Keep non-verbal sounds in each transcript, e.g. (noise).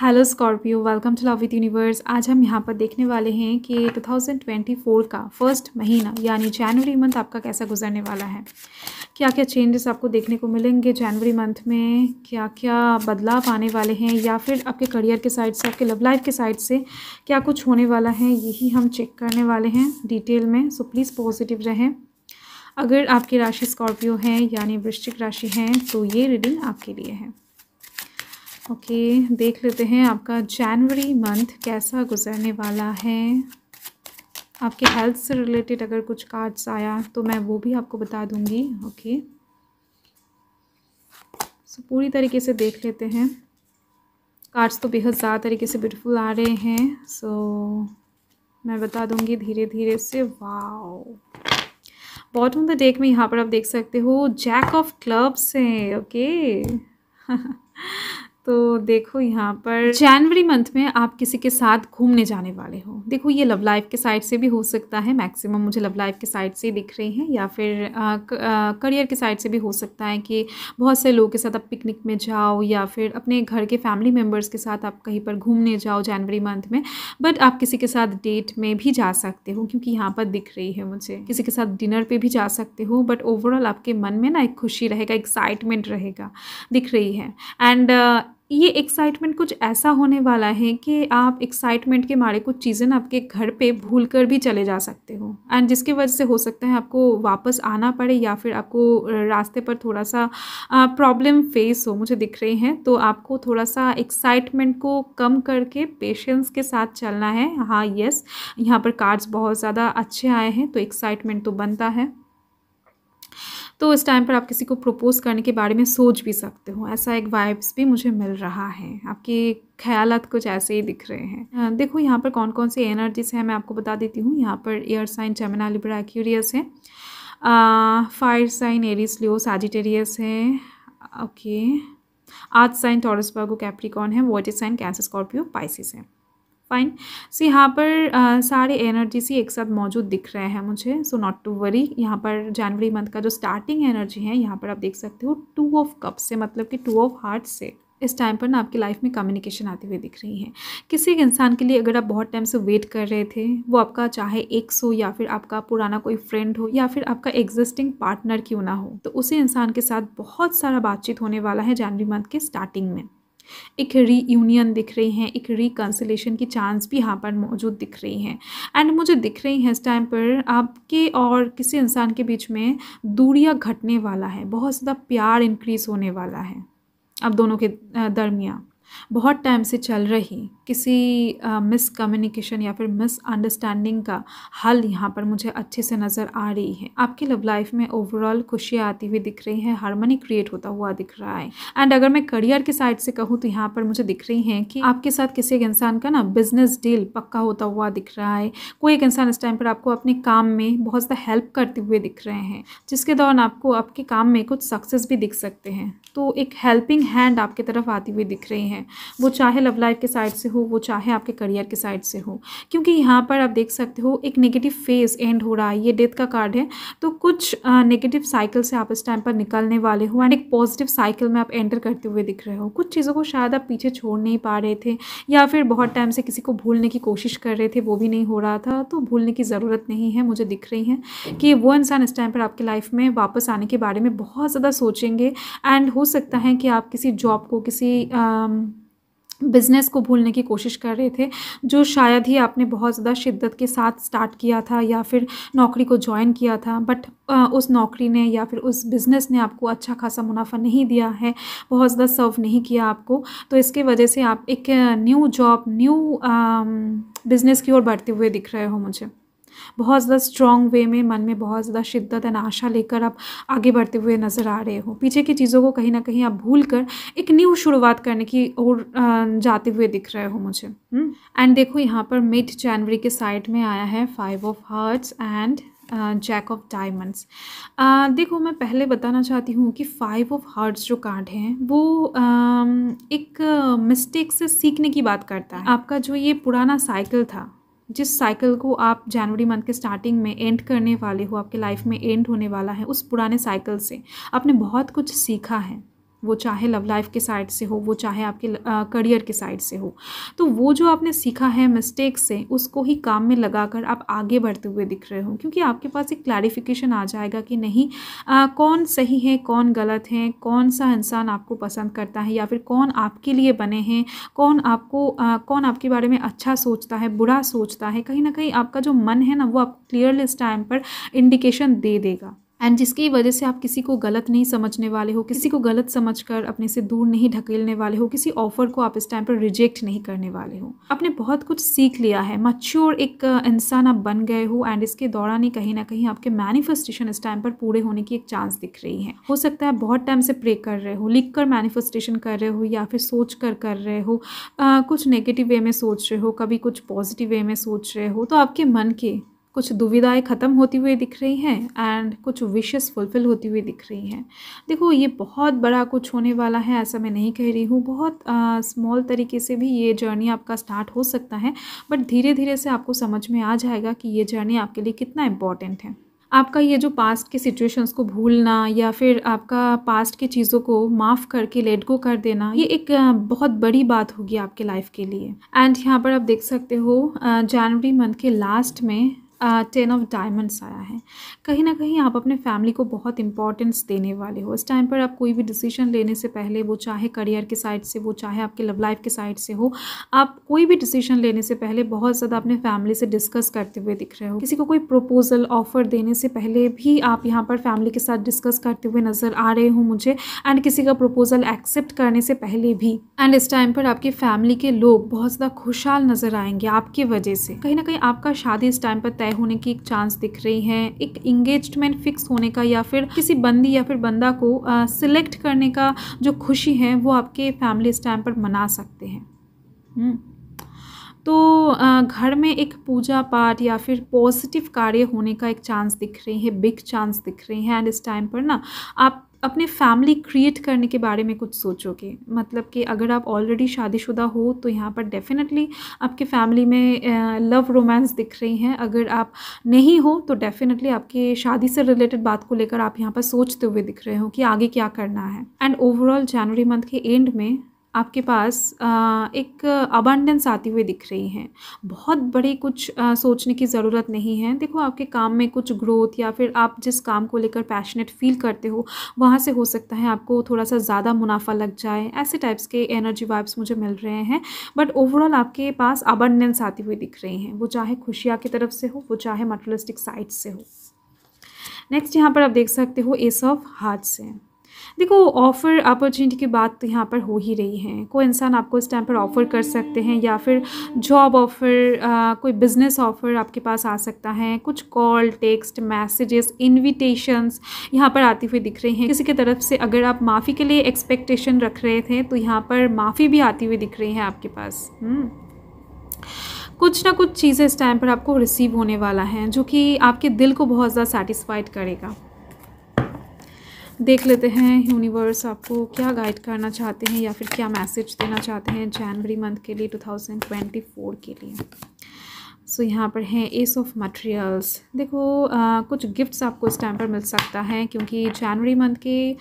Hello Scorpio welcome to love with universe आज हम यहाँ पर देखने वाले हैं कि 2024 का फर्स्ट महीना यानी जनवरी मंथ आपका कैसा गुजरने वाला है क्या क्या चेंजेस आपको देखने को मिलेंगे जनवरी मंथ में क्या क्या बदलाव आने वाले हैं या फिर आपके करियर के साइड से आपके लव लाइफ के साइड से क्या कुछ होने वाला है यही हम चेक करने वाले हैं डिटेल में सो प्लीज़ पॉजिटिव रहें अगर आपकी राशि स्कॉर्पियो है यानी वृश्चिक राशि है तो ये रीडिंग आपके लिए है ओके देख लेते हैं आपका जनवरी मंथ कैसा गुजरने वाला है आपके हेल्थ से रिलेटेड अगर कुछ कार्ड्स आया तो मैं वो भी आपको बता दूंगी ओके सो पूरी तरीके से देख लेते हैं कार्ड्स तो बेहद ज़्यादा तरीके से ब्यूटीफुल आ रहे हैं सो so, मैं बता दूंगी धीरे धीरे से वाओ बॉटम द डेक में यहाँ पर आप देख सकते हो जैक ऑफ क्लब्स हैं ओके (laughs) तो देखो यहाँ पर hmm. जनवरी मंथ में आप किसी के साथ घूमने जाने वाले हो देखो ये लव लाइफ के साइड से भी हो सकता है मैक्सिमम मुझे लव लाइफ के साइड से दिख रहे हैं या फिर करियर के साइड से भी हो सकता है कि बहुत से लोगों के साथ आप पिकनिक में जाओ या फिर अपने घर के फैमिली मेम्बर्स के साथ आप कहीं पर घूमने जाओ जनवरी मंथ में बट आप किसी के साथ डेट में भी जा सकते हो क्योंकि यहाँ पर दिख रही है मुझे किसी के साथ डिनर पर भी जा सकते हो बट ओवरऑल आपके मन में ना एक खुशी रहेगा एक्साइटमेंट रहेगा दिख रही है एंड ये एक्साइटमेंट कुछ ऐसा होने वाला है कि आप एक्साइटमेंट के मारे कुछ चीज़ें ना आपके घर पे भूल कर भी चले जा सकते हो एंड जिसकी वजह से हो सकता है आपको वापस आना पड़े या फिर आपको रास्ते पर थोड़ा सा प्रॉब्लम फेस हो मुझे दिख रही हैं तो आपको थोड़ा सा एक्साइटमेंट को कम करके पेशेंस के साथ चलना है हाँ यस यहाँ पर कार्ड्स बहुत ज़्यादा अच्छे आए हैं तो एक्साइटमेंट तो बनता है तो इस टाइम पर आप किसी को प्रपोज़ करने के बारे में सोच भी सकते हो ऐसा एक वाइब्स भी मुझे मिल रहा है आपके ख्याल कुछ ऐसे ही दिख रहे हैं देखो यहाँ पर कौन कौन सी एनर्जीज हैं मैं आपको बता देती हूँ यहाँ पर air sign Gemini Libra Aquarius है fire sign Aries Leo Sagittarius है okay earth sign Taurus Virgo Capricorn है water sign Cancer Scorpio Pisces है फाइन सो यहाँ पर सारे एनर्जी से एक साथ मौजूद दिख रहे हैं मुझे सो नॉट टू वरी यहाँ पर जनवरी मंथ का जो स्टार्टिंग एनर्जी है यहाँ पर आप देख सकते हो टू ऑफ कप से मतलब कि टू ऑफ हार्ट से इस टाइम पर ना आपकी लाइफ में कम्युनिकेशन आती हुई दिख रही है किसी एक इंसान के लिए अगर आप बहुत टाइम से वेट कर रहे थे वो आपका चाहे एक सो या फिर आपका पुराना कोई फ्रेंड हो या फिर आपका एग्जिस्टिंग पार्टनर क्यों ना हो तो उसी इंसान के साथ बहुत सारा बातचीत होने वाला है जनवरी मंथ के स्टार्टिंग में एक रीयूनियन दिख रही हैं एक रिकन्सलेशन की चांस भी यहाँ पर मौजूद दिख रही हैं एंड मुझे दिख रही हैं इस टाइम पर आपके और किसी इंसान के बीच में दूरियाँ घटने वाला है बहुत ज़्यादा प्यार इंक्रीज़ होने वाला है अब दोनों के दरमियान बहुत टाइम से चल रही किसी मिस कम्युनिकेशन या फिर मिस अंडरस्टैंडिंग का हल यहाँ पर मुझे अच्छे से नज़र आ रही है आपकी लव लाइफ में ओवरऑल खुशियाँ आती हुई दिख रही हैं हारमोनी क्रिएट होता हुआ दिख रहा है एंड अगर मैं करियर के साइड से कहूँ तो यहाँ पर मुझे दिख रही हैं कि आपके साथ किसी एक इंसान का ना बिजनेस डील पक्का होता हुआ दिख रहा है कोई एक इंसान इस टाइम पर आपको अपने काम में बहुत ज़्यादा हेल्प करते हुए दिख रहे हैं जिसके दौरान आपको आपके काम में कुछ सक्सेस भी दिख सकते हैं तो एक हेल्पिंग हैंड आपके तरफ आती हुई दिख रही हैं वो चाहे लव लाइफ के साइड से हो वो चाहे आपके करियर के साइड से हो क्योंकि यहाँ पर आप देख सकते हो एक नेगेटिव फेज एंड हो रहा है ये डेथ का कार्ड है तो कुछ नेगेटिव साइकिल से आप इस टाइम पर निकलने वाले हो एंड एक पॉजिटिव साइकिल में आप एंटर करते हुए दिख रहे हो कुछ चीज़ों को शायद आप पीछे छोड़ नहीं पा रहे थे या फिर बहुत टाइम से किसी को भूलने की कोशिश कर रहे थे वो भी नहीं हो रहा था तो भूलने की ज़रूरत नहीं है मुझे दिख रही है कि वो इंसान इस टाइम पर आपकी लाइफ में वापस आने के बारे में बहुत ज़्यादा सोचेंगे एंड हो सकता है कि आप किसी जॉब को किसी बिज़नेस को भूलने की कोशिश कर रहे थे जो शायद ही आपने बहुत ज़्यादा शिद्दत के साथ स्टार्ट किया था या फिर नौकरी को ज्वाइन किया था बट उस नौकरी ने या फिर उस बिज़नेस ने आपको अच्छा खासा मुनाफा नहीं दिया है बहुत ज़्यादा सर्व नहीं किया आपको तो इसके वजह से आप एक न्यू जॉब न्यू बिज़नेस की ओर बढ़ते हुए दिख रहे हो मुझे बहुत ज़्यादा स्ट्रॉन्ग वे में मन में बहुत ज़्यादा शिद्दत एंड आशा लेकर आप आगे बढ़ते हुए नज़र आ रहे हो पीछे की चीज़ों को कहीं ना कहीं आप भूल कर एक न्यू शुरुआत करने की ओर जाते हुए दिख रहे हो मुझे एंड हम्म? देखो यहाँ पर मिड जनवरी के साइड में आया है five of hearts and jack of diamonds देखो मैं पहले बताना चाहती हूँ कि फाइव ऑफ हार्ट्स जो कार्ड हैं वो uh, एक मिस्टेक से सीखने की बात करता है आपका जो ये पुराना साइकिल था जिस साइकिल को आप जनवरी मंथ के स्टार्टिंग में एंड करने वाले हो आपके लाइफ में एंड होने वाला है उस पुराने साइकिल से आपने बहुत कुछ सीखा है वो चाहे लव लाइफ के साइड से हो वो चाहे आपके करियर के साइड से हो तो वो जो आपने सीखा है मिस्टेक से उसको ही काम में लगाकर आप आगे बढ़ते हुए दिख रहे हो क्योंकि आपके पास एक क्लैरिफिकेशन आ जाएगा कि नहीं आ, कौन सही है कौन गलत है कौन सा इंसान आपको पसंद करता है या फिर कौन आपके लिए बने हैं कौन आपको आ, कौन आपके बारे में अच्छा सोचता है बुरा सोचता है कहीं ना कहीं आपका जो मन है ना वो आप क्लियरली इस टाइम पर इंडिकेशन दे देगा एंड जिसकी वजह से आप किसी को गलत नहीं समझने वाले हो किसी को गलत समझकर अपने से दूर नहीं ढकेलने वाले हो किसी ऑफर को आप इस टाइम पर रिजेक्ट नहीं करने वाले हो आपने बहुत कुछ सीख लिया है मच्योर एक इंसान आप बन गए हो एंड इसके दौरान ही कहीं ना कहीं आपके मैनिफेस्टेशन इस टाइम पर पूरे होने की एक चांस दिख रही है हो सकता है बहुत टाइम से प्रे कर रहे हो लिख कर मैनिफेस्टेशन कर रहे हो या फिर सोच कर कर रहे हो आ, कुछ नेगेटिव वे में सोच रहे हो कभी कुछ पॉजिटिव वे में सोच रहे हो तो आपके मन के कुछ दुविधाएं ख़त्म होती हुई दिख रही हैं एंड कुछ विशेष फुलफ़िल होती हुई दिख रही हैं देखो ये बहुत बड़ा कुछ होने वाला है ऐसा मैं नहीं कह रही हूँ बहुत स्मॉल तरीके से भी ये जर्नी आपका स्टार्ट हो सकता है बट धीरे धीरे से आपको समझ में आ जाएगा कि ये जर्नी आपके लिए कितना इम्पॉर्टेंट है आपका ये जो पास्ट के सिचुएशंस को भूलना या फिर आपका पास्ट की चीज़ों को माफ़ करके लेट गो कर देना ये एक बहुत बड़ी बात होगी आपके लाइफ के लिए एंड यहाँ पर आप देख सकते हो जनवरी मंथ के लास्ट में टेन ऑफ डायमंड्स आया है कहीं ना कहीं आप अपने फैमिली को बहुत इंपॉर्टेंस देने वाले हो इस टाइम पर आप कोई भी डिसीजन लेने से पहले वो चाहे करियर के साइड से वो चाहे आपके लव लाइफ के साइड से हो आप कोई भी डिसीजन लेने से पहले बहुत ज़्यादा अपने फैमिली से डिस्कस करते हुए दिख रहे हो किसी को कोई प्रपोजल ऑफर देने से पहले भी आप यहाँ पर फैमिली के साथ डिस्कस करते हुए नज़र आ रहे हो मुझे एंड किसी का प्रपोजल एक्सेप्ट करने से पहले भी एंड इस टाइम पर आपकी फैमिली के लोग बहुत ज़्यादा खुशहाल नज़र आएंगे आपकी वजह से कहीं ना कहीं आपका शादी इस टाइम पर तय होने की एक चांस दिख रही है एक इंगेजमेंट फिक्स होने का या फिर किसी बंदी या फिर बंदा को सिलेक्ट करने का जो खुशी है वो आपके फैमिली इस टाइम पर मना सकते हैं हम्म। तो घर में एक पूजा पाठ या फिर पॉजिटिव कार्य होने का एक चांस दिख रही है बिग चांस दिख रही है एंड इस टाइम पर ना आप अपने फैमिली क्रिएट करने के बारे में कुछ सोचोगे मतलब कि अगर आप ऑलरेडी शादीशुदा हो तो यहाँ पर डेफ़िनेटली आपके फैमिली में लव रोमांस दिख रही हैं अगर आप नहीं हो तो डेफ़िनेटली आपके शादी से रिलेटेड बात को लेकर आप यहाँ पर सोचते हुए दिख रहे हो कि आगे क्या करना है एंड ओवरऑल जनवरी मंथ के एंड में आपके पास एक अबांडेंस आती हुई दिख रही हैं बहुत बड़े कुछ सोचने की ज़रूरत नहीं है देखो आपके काम में कुछ ग्रोथ या फिर आप जिस काम को लेकर पैशनेट फील करते हो वहाँ से हो सकता है आपको थोड़ा सा ज़्यादा मुनाफा लग जाए ऐसे टाइप्स के एनर्जी वाइब्स मुझे मिल रहे हैं बट ओवरऑल आपके पास अबांडेंस आती हुई दिख रही हैं वो चाहे खुशियाँ की तरफ से हो वो चाहे मटरलिस्टिक साइड से हो नेक्स्ट यहाँ पर आप देख सकते हो एस ऑफ हार्ट से देखो ऑफ़र अपॉर्चुनिटी की बात तो यहाँ पर हो ही रही है कोई इंसान आपको इस टाइम पर ऑफ़र कर सकते हैं या फिर जॉब ऑफ़र कोई बिज़नेस ऑफ़र आपके पास आ सकता है कुछ कॉल टेक्स्ट मैसेजेस इनविटेशंस यहाँ पर आती हुए दिख रही हैं किसी की तरफ से अगर आप माफ़ी के लिए एक्सपेक्टेशन रख रहे थे तो यहाँ पर माफ़ी भी आती हुई दिख रही है आपके पास हम्म। कुछ ना कुछ चीज़ें इस टाइम पर आपको रिसीव होने वाला है जो कि आपके दिल को बहुत ज़्यादा सेटिस्फाइड करेगा देख लेते हैं यूनिवर्स आपको क्या गाइड करना चाहते हैं या फिर क्या मैसेज देना चाहते हैं जनवरी मंथ के लिए 2024 के लिए सो so, यहाँ पर है एस ऑफ मटेरियल्स देखो आ, कुछ गिफ्ट्स आपको इस टाइम पर मिल सकता है क्योंकि जनवरी मंथ के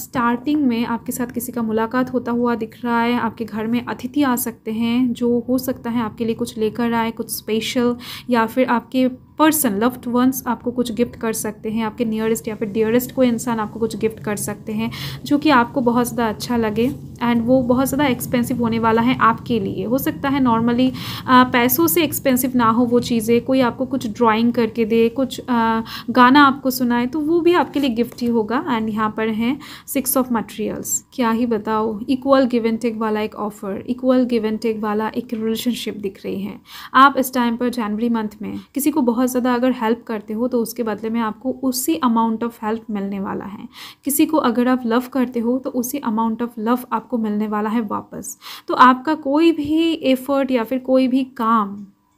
स्टार्टिंग में आपके साथ किसी का मुलाकात होता हुआ दिख रहा है आपके घर में अतिथि आ सकते हैं जो हो सकता है आपके लिए कुछ लेकर आए कुछ स्पेशल या फिर आपके पर्सन लव्ड वंस आपको कुछ गिफ्ट कर सकते हैं आपके नियरेस्ट या फिर डियरेस्ट कोई इंसान आपको कुछ गिफ्ट कर सकते हैं जो कि आपको बहुत ज़्यादा अच्छा लगे एंड वो बहुत ज़्यादा एक्सपेंसिव होने वाला है आपके लिए हो सकता है नॉर्मली पैसों से एक्सपेंसिव ना हो वो चीज़ें कोई आपको कुछ ड्राइंग करके दे कुछ आ, गाना आपको सुनाए तो वो भी आपके लिए गिफ्ट ही होगा एंड यहाँ पर हैं सिक्स ऑफ मटेरियल्स क्या ही बताओ इक्वल गिव एंड टेक वाला एक offer equal give and take वाला एक रिलेशनशिप दिख रही है आप इस टाइम पर जनवरी मंथ में किसी को बहुत बहुत ज़्यादा अगर हेल्प करते हो तो उसके बदले में आपको उसी अमाउंट ऑफ हेल्प मिलने वाला है किसी को अगर आप लव करते हो तो उसी अमाउंट ऑफ लव आपको मिलने वाला है वापस तो आपका कोई भी एफर्ट या फिर कोई भी काम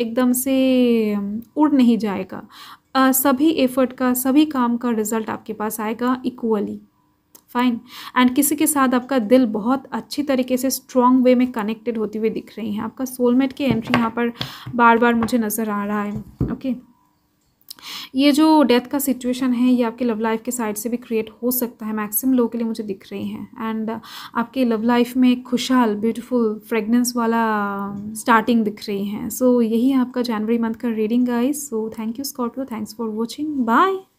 एकदम से उड़ नहीं जाएगा आ, सभी एफर्ट का सभी काम का रिजल्ट आपके पास आएगा इक्वली फाइन एंड किसी के साथ आपका दिल बहुत अच्छी तरीके से स्ट्रॉन्ग वे में कनेक्टेड होती हुई दिख रही है आपका सोलमेट की एंट्री यहाँ पर बार बार मुझे नज़र आ रहा है ओके okay? ये जो डेथ का सिचुएशन है ये आपके लव लाइफ के साइड से भी क्रिएट हो सकता है मैक्सिमम लोगों के लिए मुझे दिख रही है एंड uh, आपके लव लाइफ में खुशहाल ब्यूटीफुल फ्रेगनेंस वाला स्टार्टिंग um, दिख रही है सो so, यही आपका जनवरी मंथ का reading guys so thank you Scorpio thanks for watching bye